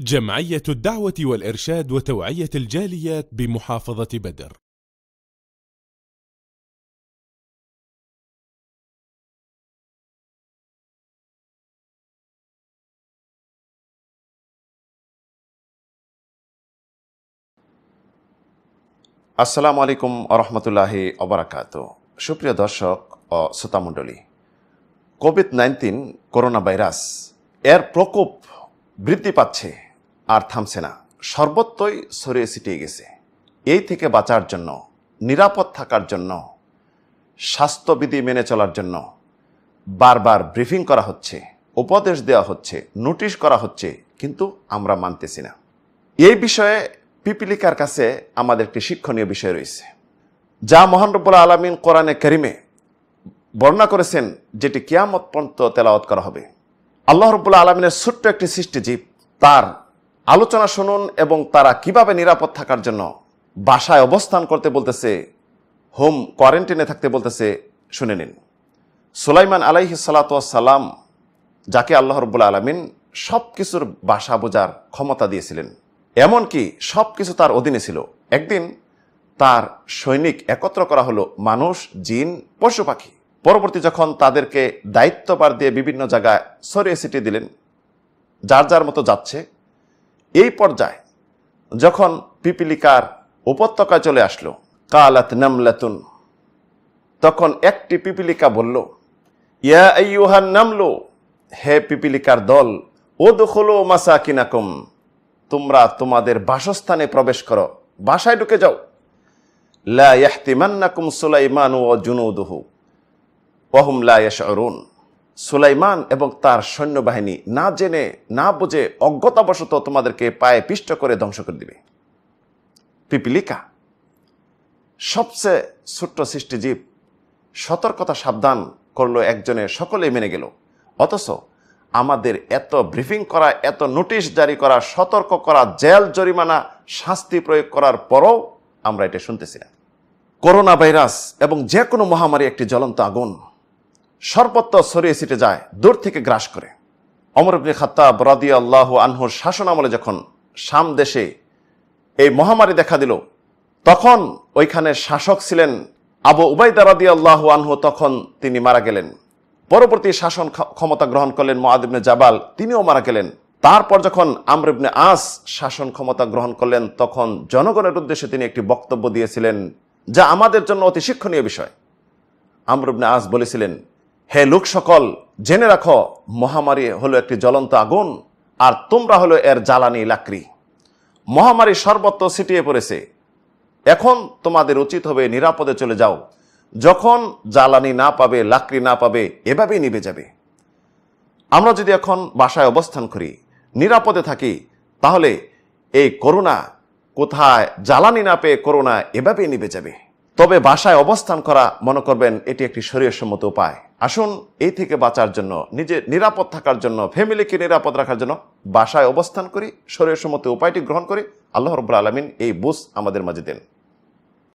جمعية الدعوة والإرشاد وتوعية الجاليات بمحافظة بدر السلام عليكم ورحمة الله وبركاته شكرا درشق وستا مندولي COVID-19 كورونا بيراس এর প্রকোপ বৃদ্ধি পাচ্ছে আর থামছে না সর্বত্রই ছড়িয়ে ছিটিয়ে গেছে এই থেকে বাঁচার জন্য নিরাপদ থাকার জন্য স্বাস্থ্যবিধি মেনে চলার জন্য বারবার ব্রিফিং করা হচ্ছে উপদেশ দেওয়া হচ্ছে নোটিশ করা হচ্ছে কিন্তু আমরা মানতেছি না এই বিষয়ে পিপিলিকার কাছে আমাদের একটি শিক্ষণীয় বিষয় রয়েছে যা মহানরবুল্লা আলমিন কোরআনে করিমে বর্ণনা করেছেন যেটি কিয়ামত পর্যন্ত তেলাওয়াত করা হবে আল্লাহ রবুল্লা আলমিনের ছোট্ট একটি সৃষ্টিজীব তার আলোচনা শুনুন এবং তারা কিভাবে নিরাপদ থাকার জন্য বাসায় অবস্থান করতে বলতেছে হোম কোয়ারেন্টাইনে থাকতে বলতেছে শুনে নিন সুলাইমান আলাইহ সালাতাম যাকে আল্লাহ রব্বুল আলমিন সব কিছুর বাসা বোঝার ক্ষমতা দিয়েছিলেন এমনকি সব কিছু তার অধীনে ছিল একদিন তার সৈনিক একত্র করা হলো মানুষ জিন পশু পাখি পরবর্তী যখন তাদেরকে দায়িত্ববার দিয়ে বিভিন্ন জায়গায় সরিয়ে সিটি দিলেন যার যার মতো যাচ্ছে এই পর্যায়ে যখন পিপিলিকার উপত্যকা চলে আসলো কালাত নামলাতুন তখন একটি পিপিলিকা বলল ইয়া ইয়ুহান নামলো হে পিপিলিকার দল ও দখলো মাসা কিনাকুম তোমরা তোমাদের বাসস্থানে প্রবেশ করো বাসায় ঢুকে যাও লা ইয়াহতিমান্নাকুম সুলাইমান ও জুনুদহু অহুম লা অরুণ সুলাইমান এবং তার সৈন্যবাহিনী না জেনে না বুঝে অজ্ঞতাবশত তোমাদেরকে পায়ে পিষ্ট করে ধ্বংস করে দিবে পিপিলিকা সবচেয়ে ছোট্ট সৃষ্টিজীব সতর্কতা সাবধান করলো একজনে সকলেই মেনে গেল অথচ আমাদের এত ব্রিফিং করা এত নোটিশ জারি করা সতর্ক করা জেল জরিমানা শাস্তি প্রয়োগ করার পরও আমরা এটা শুনতেছি না করোনা ভাইরাস এবং যে কোনো মহামারী একটি জ্বলন্ত আগুন সর্বত্র ছড়িয়ে ছিটে যায় দূর থেকে গ্রাস করে অমর ইবনে খাত্তা বরাদি আল্লাহ আনহুর শাসন আমলে যখন সাম দেশে এই মহামারী দেখা দিল তখন ওইখানে শাসক ছিলেন আবু উবাইদা রাদি আল্লাহ আনহু তখন তিনি মারা গেলেন পরবর্তী শাসন ক্ষমতা গ্রহণ করলেন মহাদিবনে জাবাল তিনিও মারা গেলেন তারপর যখন আমরিবনে আস শাসন ক্ষমতা গ্রহণ করলেন তখন জনগণের উদ্দেশ্যে তিনি একটি বক্তব্য দিয়েছিলেন যা আমাদের জন্য অতি শিক্ষণীয় বিষয় আমরুবনে আস বলেছিলেন হে লোক সকল জেনে রাখো মহামারী হলো একটি জ্বলন্ত আগুন আর তোমরা হলো এর জ্বালানি লাকড়ি মহামারী সর্বত্র ছিটিয়ে পড়েছে এখন তোমাদের উচিত হবে নিরাপদে চলে যাও যখন জ্বালানি না পাবে লাকড়ি না পাবে এভাবেই নিবে যাবে আমরা যদি এখন বাসায় অবস্থান করি নিরাপদে থাকি তাহলে এই করোনা কোথায় জ্বালানি না পেয়ে করোনা এভাবেই নিবে যাবে তবে বাসায় অবস্থান করা মনে করবেন এটি একটি শরীরসম্মত উপায় আসুন এই থেকে বাঁচার জন্য নিজে নিরাপদ থাকার জন্য ফ্যামিলিকে নিরাপদ রাখার জন্য বাসায় অবস্থান করি শরীর সমতে উপায়টি গ্রহণ করি আল্লাহ রব্লা আলমিন এই বুস আমাদের মাঝে দেন